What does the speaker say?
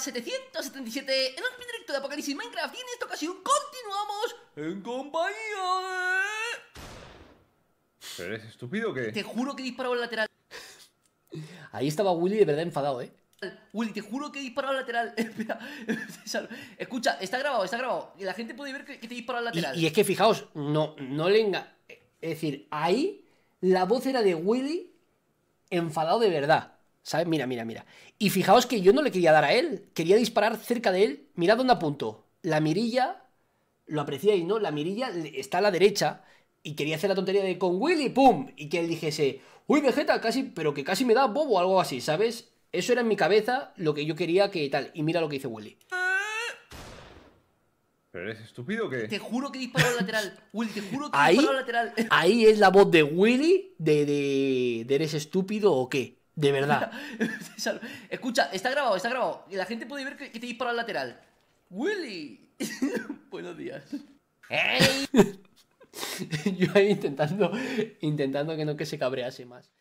777 en un directo de Apocalipsis Minecraft y en esta ocasión continuamos en compañía de... ¿Eres estúpido o qué? Te juro que he disparado al lateral. Ahí estaba Willy de verdad enfadado, ¿eh? Willy, te juro que he disparado al lateral. Espera, escucha, está grabado, está grabado. y La gente puede ver que, te he al lateral. Y, es que fijaos, no, no le enga... Es decir, ahí la voz era de Willy enfadado de verdad. ¿Sabes? Mira, mira, mira. Y fijaos que yo no le quería dar a él. Quería disparar cerca de él. Mirad dónde apunto. La mirilla. Lo apreciáis, ¿no? La mirilla está a la derecha. Y quería hacer la tontería de con Willy, ¡pum! Y que él dijese, uy, Vegeta, casi, pero que casi me da bobo o algo así, ¿sabes? Eso era en mi cabeza lo que yo quería que tal. Y mira lo que dice Willy. ¿Pero eres estúpido o qué? Te juro que disparó al lateral. Willy, te juro que ahí, disparó lateral. ahí es la voz de Willy de, de, de eres estúpido o qué. De verdad. Escucha, está grabado, está grabado. Y la gente puede ver que, te dispara al lateral. ¡Willy! Buenos días. ¡Ey! Yo ahí intentando, intentando que no que se cabrease más.